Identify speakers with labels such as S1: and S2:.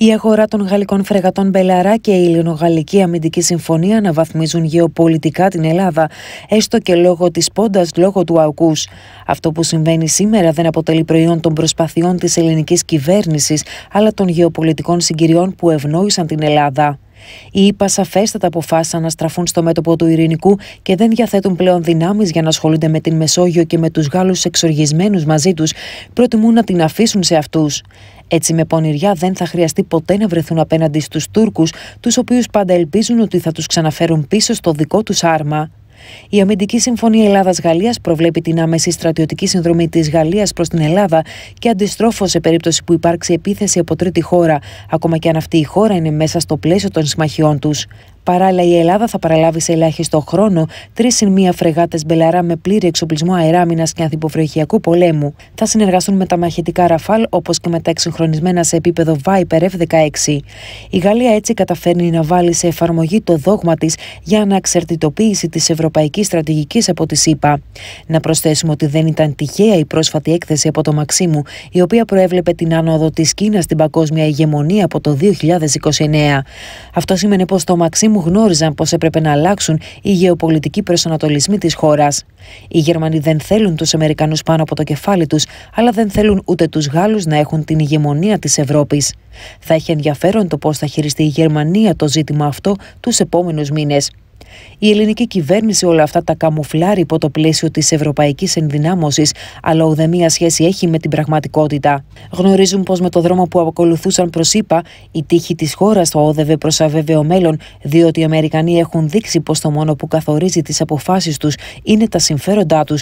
S1: Η αγορά των γαλλικών φρεγατών Μπελαρά και η ελληνογαλλική αμυντική συμφωνία αναβαθμίζουν γεωπολιτικά την Ελλάδα, έστω και λόγω της πόντας λόγω του αουκούς. Αυτό που συμβαίνει σήμερα δεν αποτελεί προϊόν των προσπαθειών της ελληνικής κυβέρνησης, αλλά των γεωπολιτικών συγκυριών που ευνόησαν την Ελλάδα. Οι ΥΠΑ σαφέστατα αποφάσισαν να στραφούν στο μέτωπο του Ειρηνικού και δεν διαθέτουν πλέον δυνάμεις για να ασχολούνται με την Μεσόγειο και με τους Γάλλους εξοργισμένους μαζί τους, προτιμούν να την αφήσουν σε αυτούς. Έτσι, με πονηριά δεν θα χρειαστεί ποτέ να βρεθούν απέναντι στους Τούρκους, τους οποίους πάντα ελπίζουν ότι θα τους ξαναφέρουν πίσω στο δικό τους άρμα. Η Αμυντική Συμφωνία Ελλάδα-Γαλλία προβλέπει την άμεση στρατιωτική συνδρομή της Γαλλίας προς την Ελλάδα και αντιστρόφω σε περίπτωση που υπάρξει επίθεση από τρίτη χώρα, ακόμα και αν αυτή η χώρα είναι μέσα στο πλαίσιο των συμμαχιών τους. Παράλληλα, η Ελλάδα θα παραλάβει σε ελάχιστο χρόνο τρεις συν μία φρεγάτες Μπελαρά με πλήρη εξοπλισμό αεράμινας και ανθυποφροχιακού πολέμου. Θα συνεργαστούν με τα μαχητικά Ραφάλ όπως και με τα εξυγχρονισμένα σε επίπεδο Viper F-16. Η Γαλλία έτσι καταφέρνει να βάλει σε εφαρμογή το δόγμα της για αναξαρτητοποίηση της ευρωπαϊκής στρατηγικής από τη ΣΥΠΑ. Να προσθέσουμε ότι δεν ήταν τυχαία η πρόσφατη έκθεση από το Μαξίμου, η οποία προέβλεπε την άνοδο της Κίνας στην παγκόσμια ηγεμονία από το 2029. Αυτό σημαίνει πως το Μαξίμου γνώριζαν πως έπρεπε να αλλάξουν οι γεωπολιτικοί προσανατολισμοί της χώρας. Οι Γερμανοί δεν θέλουν τους Αμερικανούς πάνω από το κεφάλι τους, αλλά δεν θέλουν ούτε τους Γάλλους να έχουν την ηγεμονία της Ευρώπης. Θα έχει ενδιαφέρον το πώς θα χειριστεί η Γερμανία το ζήτημα αυτό τους επόμενους μήνες. Η ελληνική κυβέρνηση όλα αυτά τα καμουφλάρει υπό το πλαίσιο της ευρωπαϊκής ενδυνάμωσης, αλλά ουδέμια σχέση έχει με την πραγματικότητα. Γνωρίζουν πως με το δρόμο που ακολουθούσαν προς ΗΠΑ, η τύχη της χώρας το όδευε προς αβέβαιο μέλλον, διότι οι Αμερικανοί έχουν δείξει πως το μόνο που καθορίζει τις αποφάσεις τους είναι τα συμφέροντά τους